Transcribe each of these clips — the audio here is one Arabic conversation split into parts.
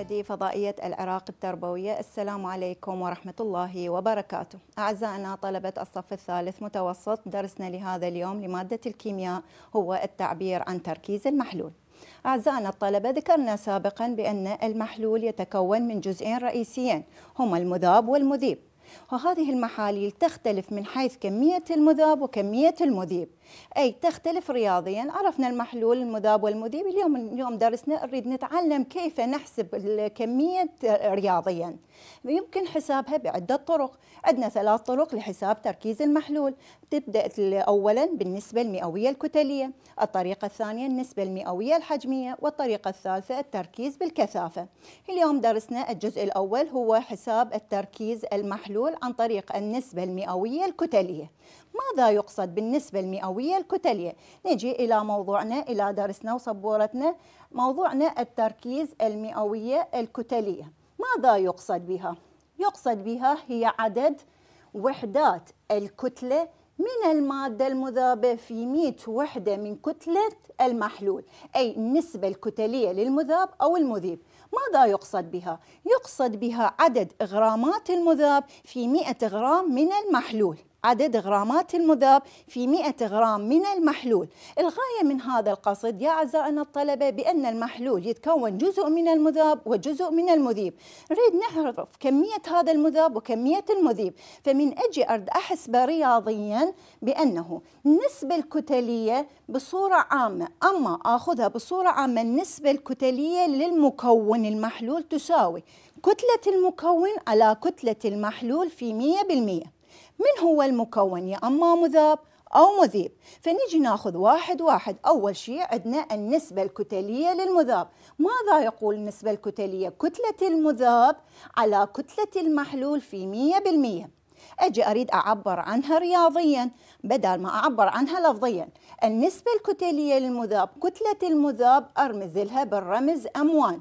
مشاهدي فضائية العراق التربوية السلام عليكم ورحمة الله وبركاته أعزائنا طلبة الصف الثالث متوسط درسنا لهذا اليوم لمادة الكيمياء هو التعبير عن تركيز المحلول أعزائنا الطلبة ذكرنا سابقا بأن المحلول يتكون من جزئين رئيسيين هما المذاب والمذيب وهذه المحاليل تختلف من حيث كمية المذاب وكمية المذيب أي تختلف رياضيا عرفنا المحلول المذاب والمذيب اليوم اليوم درسنا نريد نتعلم كيف نحسب الكمية رياضيا يمكن حسابها بعدة طرق عندنا ثلاث طرق لحساب تركيز المحلول تبدأ أولا بالنسبة المئوية الكتلية الطريقة الثانية النسبة المئوية الحجمية والطريقة الثالثة التركيز بالكثافة اليوم درسنا الجزء الأول هو حساب التركيز المحلول عن طريق النسبة المئوية الكتلية ماذا يقصد بالنسبة المئوية الكتلية نجي إلى موضوعنا إلى درسنا وصبورتنا موضوعنا التركيز المئوية الكتلية ماذا يقصد بها؟ يقصد بها هي عدد وحدات الكتلة من المادة المذابة في 100 وحدة من كتلة المحلول أي النسبة الكتلية للمذاب أو المذيب ماذا يقصد بها؟ يقصد بها عدد غرامات المذاب في 100 غرام من المحلول عدد غرامات المذاب في 100 غرام من المحلول الغاية من هذا القصد يا أعزائنا الطلبة بأن المحلول يتكون جزء من المذاب وجزء من المذيب نريد نعرف كمية هذا المذاب وكمية المذيب فمن أجي أرد أحسب رياضيا بأنه النسبة الكتلية بصورة عامة أما أخذها بصورة عامة النسبة الكتلية للمكون المحلول تساوي كتلة المكون على كتلة المحلول في 100% من هو المكون يا اما مذاب أو مذيب فنيجي ناخذ واحد واحد أول شيء عندنا النسبة الكتلية للمذاب ماذا يقول النسبة الكتلية؟ كتلة المذاب على كتلة المحلول في 100% أجي أريد أعبر عنها رياضيا بدل ما أعبر عنها لفظيا النسبة الكتلية للمذاب كتلة المذاب أرمز لها بالرمز أم1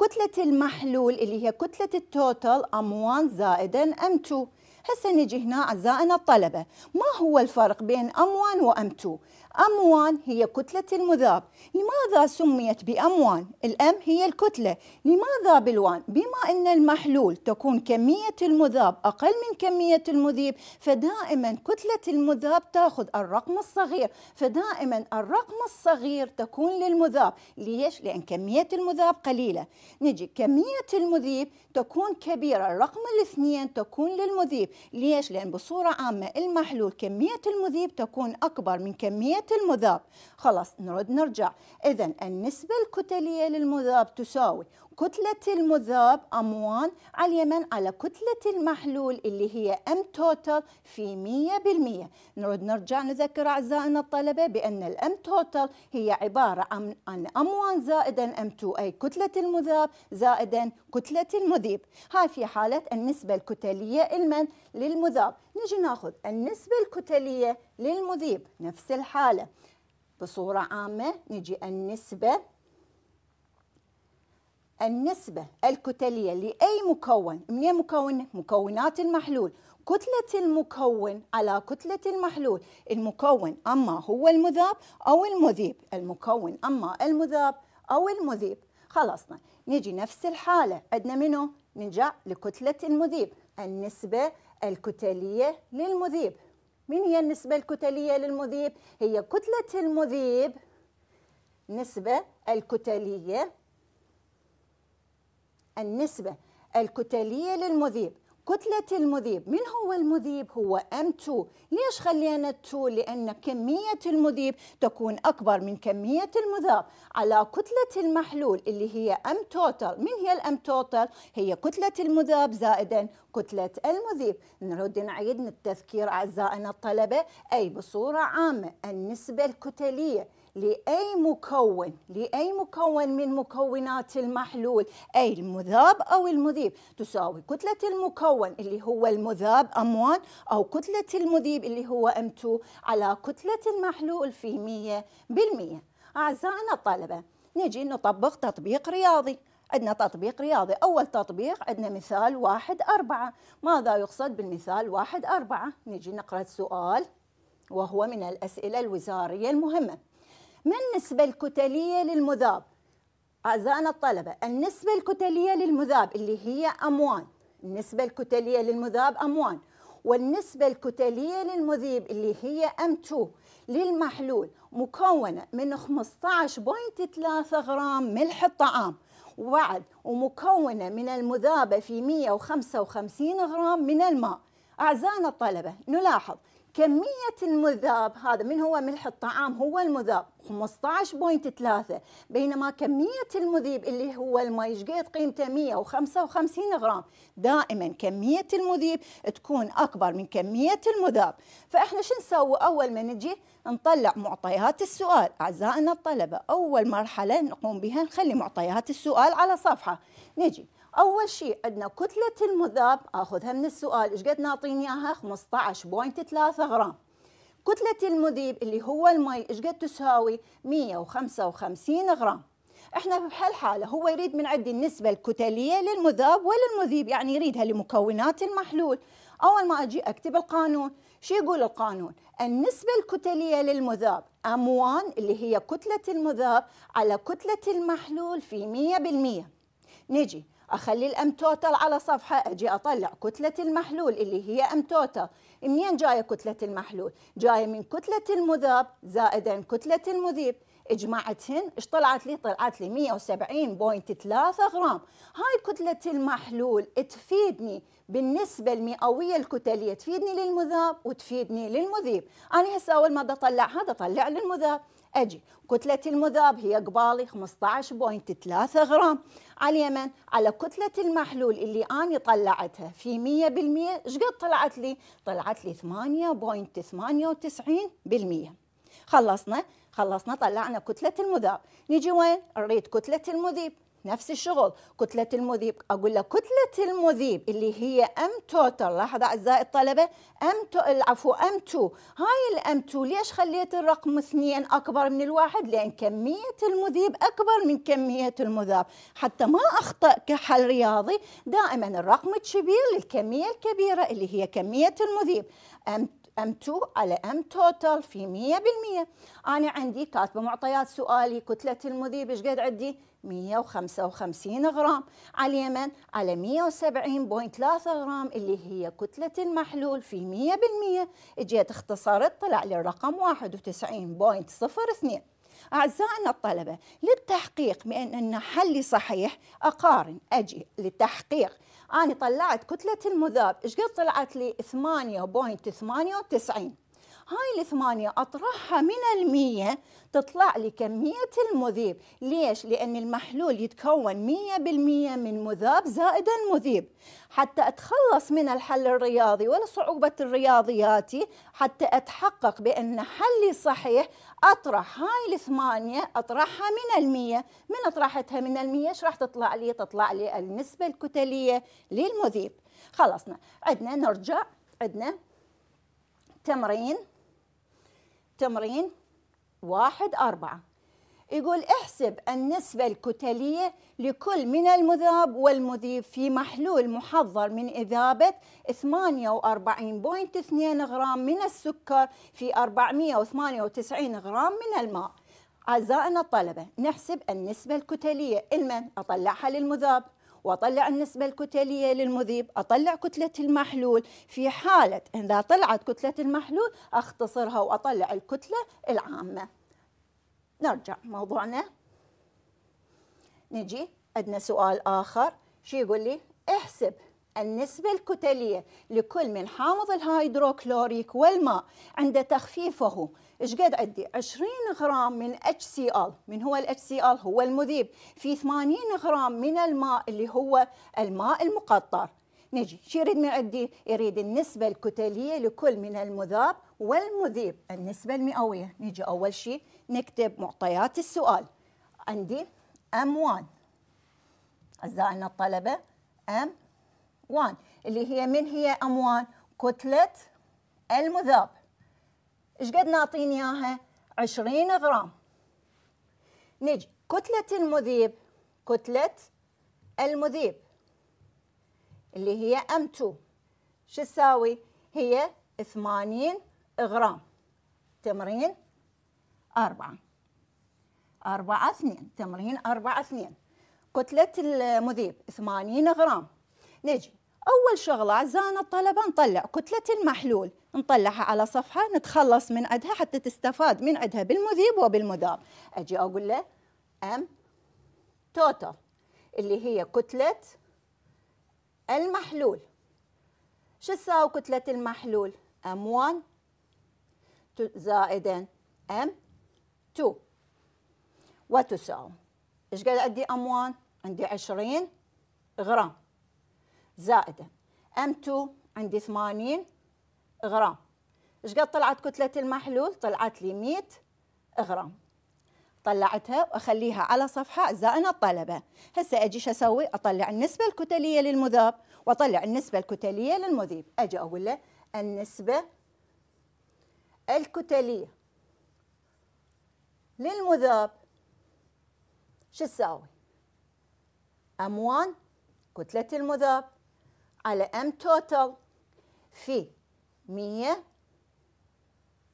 كتلة المحلول اللي هي كتلة التوتال أم1 زائدا أم2 هسه نجي هنا أعزائنا الطلبة ما هو الفرق بين أم 1 وأم 2 أموان هي كتلة المذاب لماذا سميت بأموان؟ الأم هي الكتلة لماذا بالوان؟ بما أن المحلول تكون كمية المذاب أقل من كمية المذيب فدائما كتلة المذاب تأخذ الرقم الصغير فدائما الرقم الصغير تكون للمذاب ليش؟ لأن كمية المذاب قليلة نجي كمية المذيب تكون كبيرة الرقم الاثنين تكون للمذيب ليش؟ لأن بصورة عامة المحلول كمية المذيب تكون أكبر من كمية كمية المذاب خلاص نرد نرجع إذا النسبة الكتلية للمذاب تساوي كتلة المذاب أموان 1 على كتلة المحلول اللي هي M توتال في 100% نعود نرجع نذكر أعزائنا الطلبة بأن M توتال هي عبارة عن m 1 زائدا m 2 أي كتلة المذاب زائدا كتلة المذيب هاي في حالة النسبة الكتلية المن للمذاب نجي ناخذ النسبة الكتلية للمذيب نفس الحالة بصورة عامة نجي النسبة النسبة الكتلية لأي مكون من مكون مكونات المحلول كتلة المكون على كتلة المحلول المكون أما هو المذاب أو المذيب المكون أما المذاب أو المذيب خلصنا نجي نفس الحالة عندنا منه نرجع لكتلة المذيب النسبة الكتلية للمذيب من هي النسبة الكتلية للمذيب؟ هي كتلة المذيب نسبة الكتلية النسبة الكتلية للمذيب كتلة المذيب من هو المذيب هو M2 ليش خلينا 2 لأن كمية المذيب تكون أكبر من كمية المذاب على كتلة المحلول اللي هي M total من هي M total هي كتلة المذاب زائدا كتلة المذيب نرد نعيد التذكير أعزائنا الطلبة أي بصورة عامة النسبة الكتلية لأي مكون لأي مكون من مكونات المحلول أي المذاب أو المذيب تساوي كتلة المكون اللي هو المذاب M1 أو كتلة المذيب اللي هو M2 على كتلة المحلول في 100% أعزائنا الطلبة نجي نطبق تطبيق رياضي عندنا تطبيق رياضي أول تطبيق عندنا مثال واحد أربعة ماذا يقصد بالمثال واحد أربعة نجي نقرأ السؤال وهو من الأسئلة الوزارية المهمة ما النسبة الكتلية للمذاب؟ أعزائنا الطلبة النسبة الكتلية للمذاب اللي هي أموان النسبة الكتلية للمذاب أموان والنسبة الكتلية للمذيب اللي هي M2 للمحلول مكونة من 15.3 غرام ملح الطعام وبعد ومكونة من المذابة في 155 غرام من الماء أعزائنا الطلبة نلاحظ كمية المذاب هذا من هو ملح الطعام هو المذاب 15.3 بينما كمية المذيب اللي هو الماء شقد قيمته 155 غرام دائما كمية المذيب تكون أكبر من كمية المذاب فإحنا شو نسوي أول ما نجي نطلع معطيات السؤال أعزائنا الطلبة أول مرحلة نقوم بها نخلي معطيات السؤال على صفحة نجي اول شيء عندنا كتله المذاب اخذها من السؤال ايش قد ناطيني اياها 15.3 غرام كتله المذيب اللي هو المي ايش قد تساوي 155 غرام احنا بهالحاله هو يريد من عندي النسبه الكتليه للمذاب وللمذيب يعني يريدها لمكونات المحلول اول ما اجي اكتب القانون شو يقول القانون النسبه الكتليه للمذاب اموان اللي هي كتله المذاب على كتله المحلول في 100% نجي اخلي الام توتال على صفحه اجي اطلع كتله المحلول اللي هي ام توتال منين جايه كتله المحلول جايه من كتله المذاب زائدا كتله المذيب اجمعتهن ايش طلعت لي طلعت لي 170.3 غرام هاي كتله المحلول تفيدني بالنسبه المئويه الكتليه تفيدني للمذاب وتفيدني للمذيب انا هسه اول ما بدي اطلعها بدي اطلع للمذاب اجي كتلة المذاب هي قبالي 15.3 غرام على اليمن على كتلة المحلول اللي أنا طلعتها في 100% ايش قد طلعت لي؟ طلعت لي 8.98% خلصنا خلصنا طلعنا كتلة المذاب نيجي وين نريد كتلة المذيب نفس الشغل كتلة المذيب أقول لك كتلة المذيب اللي هي أم توتال لاحظ أعزائي الطلبة أم تو العفو أم 2 هاي الأم 2 ليش خليت الرقم اثنين أكبر من الواحد لأن كمية المذيب أكبر من كمية المذاب حتى ما أخطأ كحل رياضي دائما الرقم الكبير للكمية الكبيرة اللي هي كمية المذيب أم M2 على M total في 100% أنا عندي كاتبة معطيات سؤالي كتلة المذيب إيش قد عندي 155 غرام على اليمن على 170.3 غرام اللي هي كتلة المحلول في 100% اجيت اختصرت طلع لي الرقم 91.02 أعزائنا الطلبة للتحقيق بأن أن حلي صحيح أقارن أجي للتحقيق أنا طلعت كتلة المذاب إيش قد طلعت لي 8.98 هاي الثمانية أطرحها من المية تطلع لي كمية المذيب ليش؟ لأن المحلول يتكون مية بالمية من مذاب زائد المذيب حتى أتخلص من الحل الرياضي ولا صعوبة الرياضيات حتى أتحقق بأن حلي صحيح أطرح هاي الثمانية أطرحها من المية من أطرحتها من المية إيش راح تطلع لي؟ تطلع لي النسبة الكتلية للمذيب خلصنا عندنا نرجع عندنا تمرين تمرين واحد أربعة يقول احسب النسبة الكتلية لكل من المذاب والمذيب في محلول محضر من إذابة 48.2 غرام من السكر في 498 غرام من الماء أعزائنا الطلبة نحسب النسبة الكتلية لمن أطلعها للمذاب واطلع النسبه الكتليه للمذيب اطلع كتله المحلول في حاله اذا طلعت كتله المحلول اختصرها واطلع الكتله العامه نرجع موضوعنا نجي عندنا سؤال اخر شو يقول لي احسب النسبة الكتلية لكل من حامض الهيدروكلوريك والماء عند تخفيفه ايش قد عندي 20 غرام من اتش سي ال من هو الاتش سي ال هو المذيب في 80 غرام من الماء اللي هو الماء المقطر نجي شو يريد من عندي يريد النسبه الكتليه لكل من المذاب والمذيب النسبه المئويه نجي اول شيء نكتب معطيات السؤال عندي ام1 اعزائنا الطلبه ام 1 اللي هي من هي M1 كتلة المذاب ايش قد نعطيني اياها 20 غرام نجي كتلة المذيب كتلة المذيب اللي هي ام 2 شو تساوي هي 80 غرام تمرين أربعة أربعة اثنين تمرين أربعة اثنين كتلة المذيب 80 غرام نجي أول شغلة عزانا الطلبة نطلع كتلة المحلول نطلعها على صفحة نتخلص من عندها حتى تستفاد من عندها بالمذيب وبالمذاب أجي أقول له أم توتال اللي هي كتلة المحلول شو تساوي كتلة المحلول أم 1 زايدا أم M2 وتساوي ايش قاعد عندي أم 1 عندي 20 غرام زائدة M2 عندي 80 غرام ايش قد طلعت كتلة المحلول؟ طلعت لي 100 غرام طلعتها واخليها على صفحه زائنه الطلبه هسه اجي شو اسوي اطلع النسبه الكتليه للمذاب واطلع النسبه الكتليه للمذيب اجي اقول له النسبه الكتليه للمذاب شو تساوي ام 1 كتله المذاب على ام توتال في 100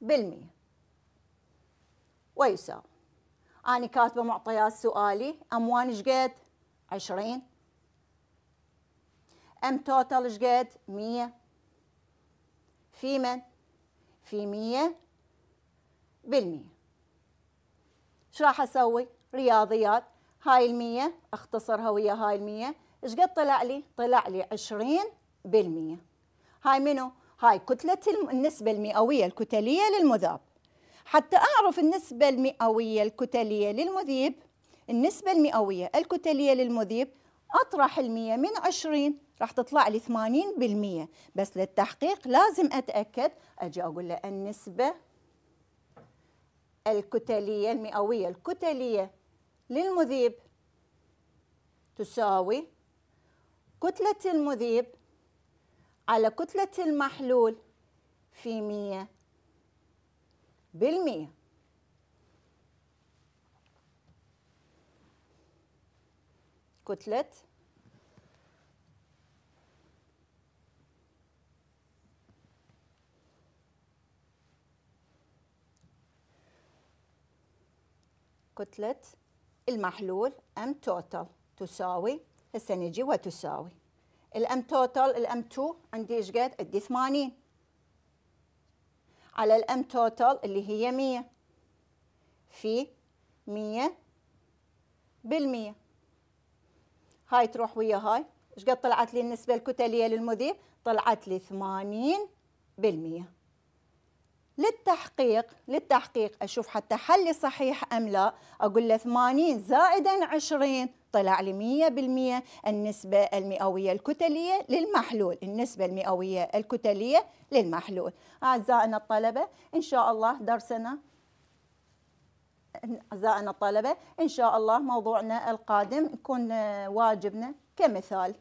بالمية ويساوي أنا كاتبة معطيات سؤالي أموال شقد؟ 20 أم توتال شقد؟ 100 في من؟ في 100 بالمية شو راح أسوي؟ رياضيات هاي المية أختصرها ويا هاي المية ايش قد طلع لي طلع لي 20% هاي منو هاي كتلة النسبة المئوية الكتلية للمذاب حتى أعرف النسبة المئوية الكتلية للمذيب النسبة المئوية الكتلية للمذيب أطرح المية من 20 راح تطلع لي 80% بس للتحقيق لازم أتأكد أجي أقول له النسبة الكتلية المئوية الكتلية للمذيب تساوي كتلة المذيب على كتلة المحلول في مية بالمية كتلة كتلة المحلول M total تساوي هسه نجي وتساوي الام توتال الام 2 عندي ايش قد؟ عندي 80 على الام توتال اللي هي 100 في 100 بالمية هاي تروح ويا هاي ايش قد طلعت لي النسبة الكتلية للمذيب؟ طلعت لي 80 بالمية للتحقيق للتحقيق اشوف حتى حلي صحيح ام لا اقول له 80 زائدا 20 طلع ل 100% النسبة المئوية الكتلية للمحلول النسبة المئوية الكتلية للمحلول أعزائنا الطلبة إن شاء الله درسنا أعزائنا الطلبة إن شاء الله موضوعنا القادم يكون آه، واجبنا كمثال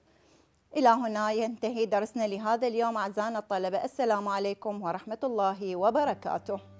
إلى هنا ينتهي درسنا لهذا اليوم أعزائنا الطلبة السلام عليكم ورحمة الله وبركاته